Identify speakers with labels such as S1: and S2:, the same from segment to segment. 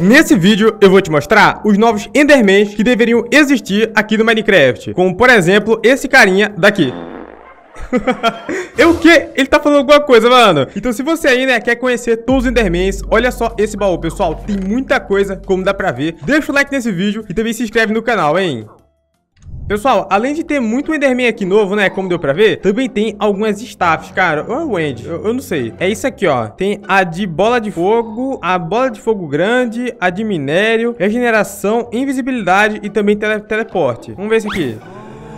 S1: Nesse vídeo eu vou te mostrar os novos Endermans que deveriam existir aqui no Minecraft, como por exemplo esse carinha daqui. é o quê? Ele tá falando alguma coisa, mano. Então, se você aí, né, quer conhecer todos os Endermans, olha só esse baú, pessoal. Tem muita coisa, como dá pra ver. Deixa o like nesse vídeo e também se inscreve no canal, hein? Pessoal, além de ter muito Enderman aqui novo, né, como deu pra ver, também tem algumas staffs, cara. Ou é o End, eu, eu, não sei. É isso aqui, ó. Tem a de bola de fogo, a bola de fogo grande, a de minério, regeneração, invisibilidade e também tele teleporte. Vamos ver isso aqui.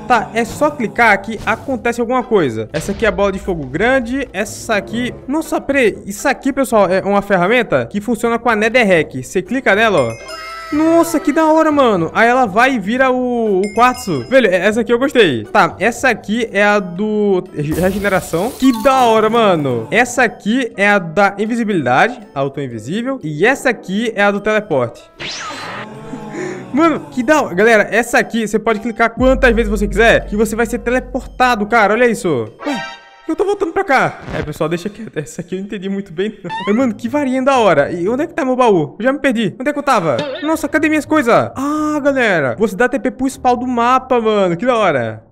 S1: Tá, é só clicar que acontece alguma coisa. Essa aqui é a bola de fogo grande, essa aqui... Nossa, peraí, isso aqui, pessoal, é uma ferramenta que funciona com a Netherrack. Você clica nela, ó. Nossa, que da hora, mano. Aí ela vai e vira o, o quartzo. Velho, é, essa aqui eu gostei. Tá, essa aqui é a do regeneração. Que da hora, mano. Essa aqui é a da invisibilidade, auto invisível. E essa aqui é a do teleporte. Mano, que da hora. Galera, essa aqui você pode clicar quantas vezes você quiser que você vai ser teleportado, cara. Olha isso. Eu tô voltando pra cá. É, pessoal, deixa quieto. Essa aqui eu não entendi muito bem, Mas, mano, que varinha da hora. E onde é que tá meu baú? Eu já me perdi. Onde é que eu tava? Nossa, cadê minhas coisas? Ah, galera. Você dá TP pro spawn do mapa, mano. Que da hora.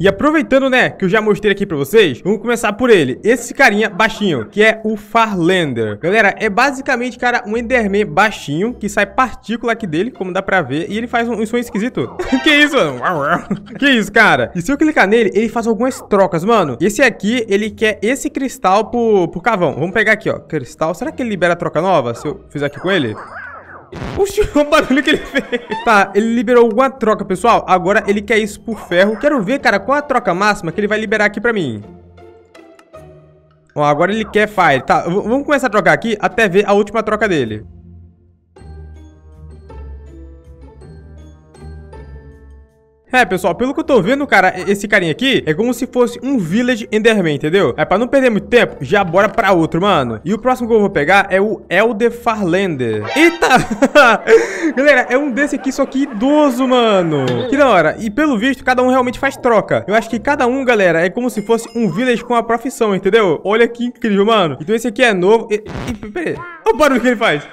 S1: E aproveitando, né, que eu já mostrei aqui pra vocês, vamos começar por ele. Esse carinha baixinho, que é o Farlander. Galera, é basicamente, cara, um Enderman baixinho, que sai partícula aqui dele, como dá pra ver, e ele faz um, um som esquisito. que isso, mano? que isso, cara? E se eu clicar nele, ele faz algumas trocas, mano. Esse aqui, ele quer esse cristal pro pro cavão. Vamos pegar aqui, ó, cristal. Será que ele libera troca nova se eu fizer aqui com ele? Puxa, o barulho que ele fez. Tá, ele liberou uma troca, pessoal. Agora ele quer isso por ferro. Quero ver, cara, qual a troca máxima que ele vai liberar aqui pra mim. Ó, agora ele quer fire. Tá, vamos começar a trocar aqui até ver a última troca dele. É, pessoal, pelo que eu tô vendo, cara, esse carinha aqui é como se fosse um Village Enderman, entendeu? É, pra não perder muito tempo, já bora pra outro, mano. E o próximo que eu vou pegar é o Elder Farlander. Eita! Galera, é um desse aqui, só que idoso, mano. Que da hora. E pelo visto, cada um realmente faz troca. Eu acho que cada um, galera, é como se fosse um Village com a profissão, entendeu? Olha que incrível, mano. Então esse aqui é novo. E, e, pera Olha o barulho que ele faz.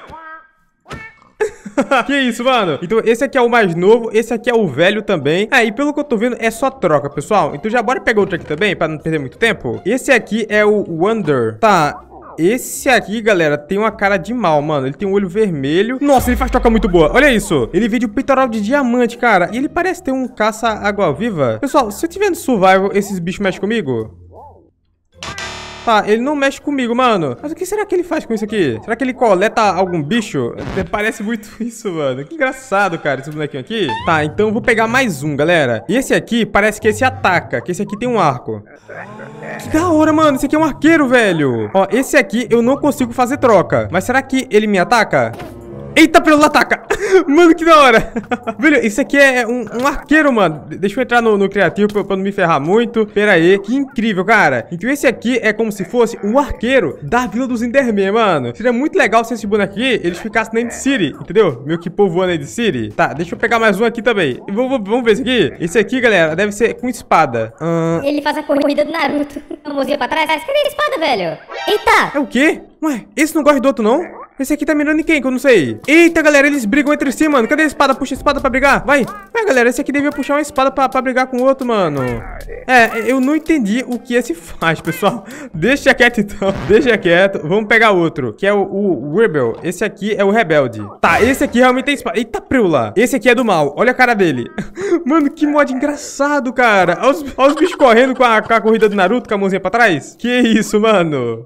S1: que isso, mano? Então esse aqui é o mais novo, esse aqui é o velho também. É, e pelo que eu tô vendo, é só troca, pessoal. Então já bora pegar outro aqui também, pra não perder muito tempo. Esse aqui é o Wonder. Tá, esse aqui, galera, tem uma cara de mal, mano. Ele tem um olho vermelho. Nossa, ele faz troca muito boa. Olha isso. Ele vende de um peitoral de diamante, cara. E ele parece ter um caça-água-viva. Pessoal, se eu tiver no survival, esses bichos mexem comigo? Tá, ele não mexe comigo, mano. Mas o que será que ele faz com isso aqui? Será que ele coleta algum bicho? É, parece muito isso, mano. Que engraçado, cara, esse bonequinho aqui. Tá, então eu vou pegar mais um, galera. E esse aqui parece que esse ataca, que esse aqui tem um arco. Que da hora, mano. Esse aqui é um arqueiro, velho. Ó, esse aqui eu não consigo fazer troca. Mas será que ele me ataca? Eita, pelo ataca! Mano, que da hora! Velho, isso aqui é, é um, um arqueiro, mano. Deixa eu entrar no, no criativo pra, pra, não me ferrar muito. Pera aí, que incrível, cara. Então esse aqui é como se fosse um arqueiro da Vila dos Endermen, mano. Seria muito legal se esse boneco aqui, eles ficassem na End City, entendeu? Meio que povoando End City. Tá, deixa eu pegar mais um aqui também. vamos, ver esse aqui. Esse aqui, galera, deve ser com espada. Hum... Ele faz a corrida do Naruto. A mãozinha pra trás. É, Cadê a espada, velho? Eita! É o quê? Ué, esse não gosta do outro, não? Esse aqui tá mirando em quem? Que eu não sei. Eita, galera, eles brigam entre si, mano. Cadê a espada? Puxa a espada pra brigar. Vai. Vai, galera, esse aqui devia puxar uma espada pra, pra brigar com o outro, mano. É, eu não entendi o que esse faz, pessoal. Deixa quieto, então. Deixa quieto. Vamos pegar outro, que é o, o Rebel. Esse aqui é o Rebelde. Tá, esse aqui realmente tem espada. Eita, preula. Esse aqui é do mal. Olha a cara dele. Mano, que mod engraçado, cara. Olha os, olha os bichos correndo com a, com a corrida do Naruto, com a mãozinha pra trás. Que isso, mano.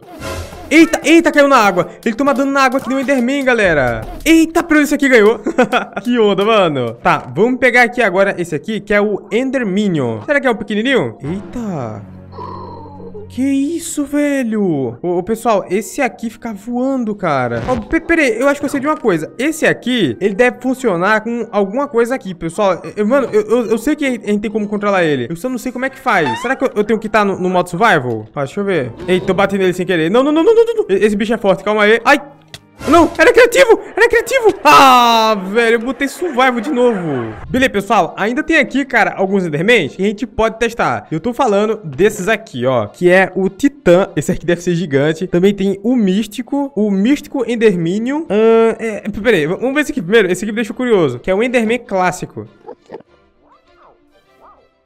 S1: Eita, eita, caiu na água. Ele toma dano na água que no Enderman, galera. Eita, pelo esse aqui ganhou. que onda, mano. Tá, vamos pegar aqui agora esse aqui, que é o Enderminion. Será que é o um pequenininho? Eita. Que isso, velho? Ô, ô, pessoal, esse aqui fica voando, cara. Ó, oh, peraí, eu acho que eu sei de uma coisa. Esse aqui, ele deve funcionar com alguma coisa aqui, pessoal. Eu, mano, eu, eu, eu, sei que a gente tem como controlar ele. Eu só não sei como é que faz. Será que eu, eu tenho que estar tá no, no modo survival? Ah, deixa eu ver. Ei, tô batendo ele sem querer. Não, não, não, não, não, não. Esse bicho é forte, calma aí. Ai, não, era criativo, era criativo Ah, velho, eu botei survival de novo Beleza, pessoal, ainda tem aqui, cara, alguns endermans que a gente pode testar Eu tô falando desses aqui, ó Que é o titã, esse aqui deve ser gigante Também tem o místico, o místico enderminium uh, é, aí, vamos ver esse aqui primeiro Esse aqui me deixa curioso, que é o enderman clássico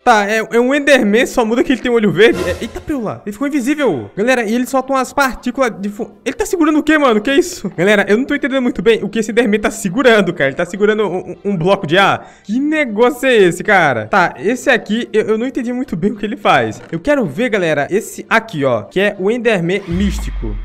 S1: Tá, é, é, um Enderman, só muda que ele tem um olho verde. É, eita, lá ele ficou invisível. Galera, e ele solta umas partículas de fu... Ele tá segurando o quê, mano? Que isso? Galera, eu não tô entendendo muito bem o que esse Enderman tá segurando, cara. Ele tá segurando um, um bloco de ar. Que negócio é esse, cara? Tá, esse aqui, eu, eu, não entendi muito bem o que ele faz. Eu quero ver, galera, esse aqui, ó, que é o Enderman místico.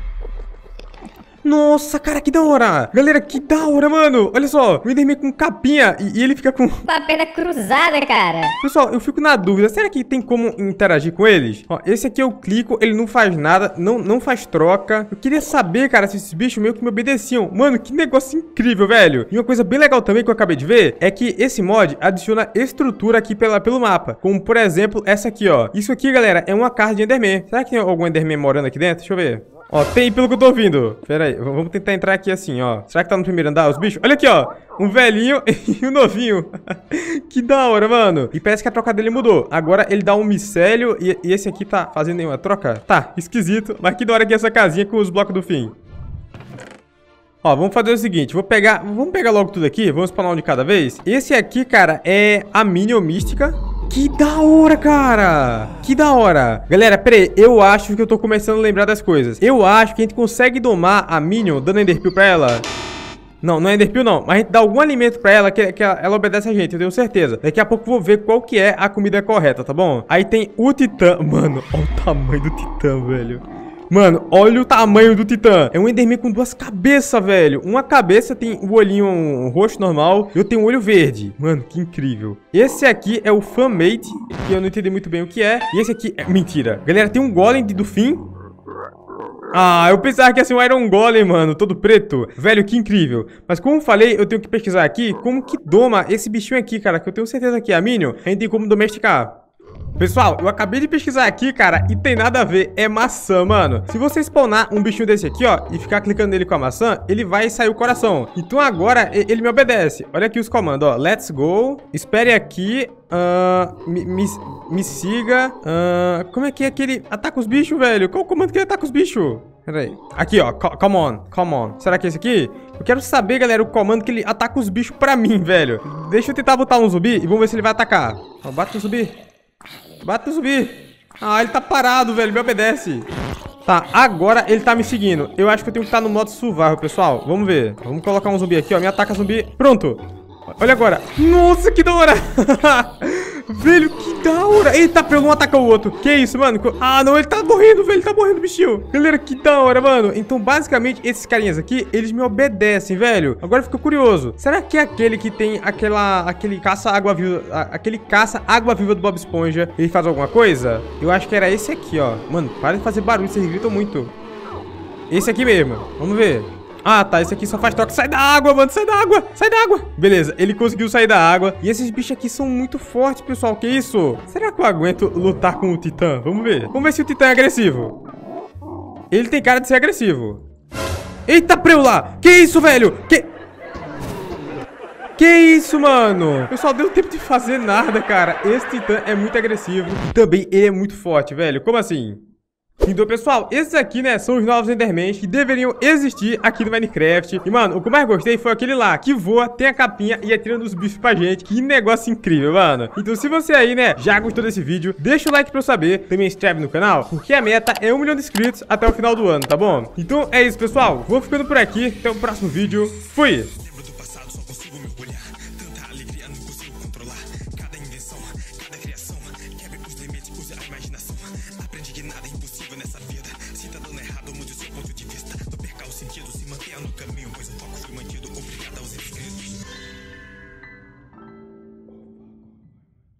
S1: Nossa, cara, que da hora. Galera, que da hora, mano. Olha só, o Enderman com capinha e, e ele fica com... Uma perna cruzada, cara. Pessoal, eu fico na dúvida. Será que tem como interagir com eles? Ó, esse aqui eu clico, ele não faz nada, não, não faz troca. Eu queria saber, cara, se esses bichos meio que me obedeciam. Mano, que negócio incrível, velho. E uma coisa bem legal também que eu acabei de ver é que esse mod adiciona estrutura aqui pela, pelo mapa. Como, por exemplo, essa aqui, ó. Isso aqui, galera, é uma casa de Enderman. Será que tem algum Enderman morando aqui dentro? Deixa eu ver. Ó, tem pelo que eu tô ouvindo. Pera aí, vamos tentar entrar aqui assim, ó. Será que tá no primeiro andar os bichos? Olha aqui, ó. Um velhinho e um novinho. que da hora, mano. E parece que a troca dele mudou. Agora ele dá um micélio e, e esse aqui tá fazendo nenhuma troca? Tá, esquisito. Mas que da hora que é essa casinha com os blocos do fim. Ó, vamos fazer o seguinte, vou pegar, vamos pegar logo tudo aqui, vamos spawnar um de cada vez. Esse aqui, cara, é a Minion Mística, que da hora, cara! Que da hora! Galera, peraí, eu acho que eu tô começando a lembrar das coisas. Eu acho que a gente consegue domar a Minion dando Enderpeel pra ela. Não, não é Enderpeel não. Mas a gente dá algum alimento pra ela que, que ela, ela, obedece a gente, eu tenho certeza. Daqui a pouco eu vou ver qual que é a comida correta, tá bom? Aí tem o Titã. Mano, olha o tamanho do Titã, velho. Mano, olha o tamanho do titã. É um Enderman com duas cabeças, velho. Uma cabeça tem o olhinho roxo normal e eu tenho um olho verde. Mano, que incrível. Esse aqui é o Fanmate, que eu não entendi muito bem o que é. E esse aqui é... Mentira. Galera, tem um Golem do fim ah, eu pensava que ia ser um Iron Golem, mano, todo preto. Velho, que incrível. Mas como falei, eu tenho que pesquisar aqui como que doma esse bichinho aqui, cara, que eu tenho certeza que é a Minion. A gente tem como domesticar. Pessoal, eu acabei de pesquisar aqui, cara, e tem nada a ver. É maçã, mano. Se você spawnar um bichinho desse aqui, ó, e ficar clicando nele com a maçã, ele vai sair o coração. Então agora ele me obedece. Olha aqui os comandos, ó. Let's go. Espere aqui. Uh, me, me, me, siga. Uh, como é que é aquele... Ataca os bichos, velho. Qual o comando que ele ataca os bichos? Pera aí. Aqui, ó. come on. Come on. Será que é esse aqui? Eu quero saber, galera, o comando que ele ataca os bichos pra mim, velho. Deixa eu tentar botar um zumbi e vamos ver se ele vai atacar. Ó, bate no zumbi. Bate no zumbi. Ah, ele tá parado, velho. Me obedece. Tá, agora ele tá me seguindo. Eu acho que eu tenho que estar no modo survival, pessoal. Vamos ver. Vamos colocar um zumbi aqui, ó. Me ataca zumbi. Pronto. Olha agora. Nossa, que da hora. Velho, que da hora. Eita, tá pegou um atacar o outro. Que isso, mano? Ah, não, ele tá morrendo, velho. Ele tá morrendo, bichinho. Galera, que da hora, mano. Então, basicamente, esses carinhas aqui, eles me obedecem, velho. Agora fico curioso. Será que é aquele que tem aquela... Aquele caça água viva... Aquele caça água viva do Bob Esponja, ele faz alguma coisa? Eu acho que era esse aqui, ó. Mano, para de fazer barulho. Vocês gritam muito. Esse aqui mesmo. Vamos ver. Ah, tá, esse aqui só faz toque. Sai da água, mano, sai da água, sai da água. Beleza, ele conseguiu sair da água. E esses bichos aqui são muito fortes, pessoal, que isso? Será que eu aguento lutar com o Titã? Vamos ver. Vamos ver se o Titã é agressivo. Ele tem cara de ser agressivo. Eita, preu lá! Que isso, velho? Que... Que isso, mano? Pessoal, deu tempo de fazer nada, cara. Esse Titã é muito agressivo. Também ele é muito forte, velho. Como assim? Então, pessoal, esses aqui, né, são os novos Endermans que deveriam existir aqui no Minecraft. E, mano, o que eu mais gostei foi aquele lá, que voa, tem a capinha e atira nos bichos pra gente. Que negócio incrível, mano. Então, se você aí, né, já gostou desse vídeo, deixa o like pra eu saber. Também se inscreve no canal, porque a meta é um milhão de inscritos até o final do ano, tá bom? Então, é isso, pessoal. Vou ficando por aqui. Até o próximo vídeo. Fui! Aprendi que nada é impossível nessa vida. Se tá dando errado, mude o seu ponto de vista. não perca o sentido, se mantenha no caminho, pois o foco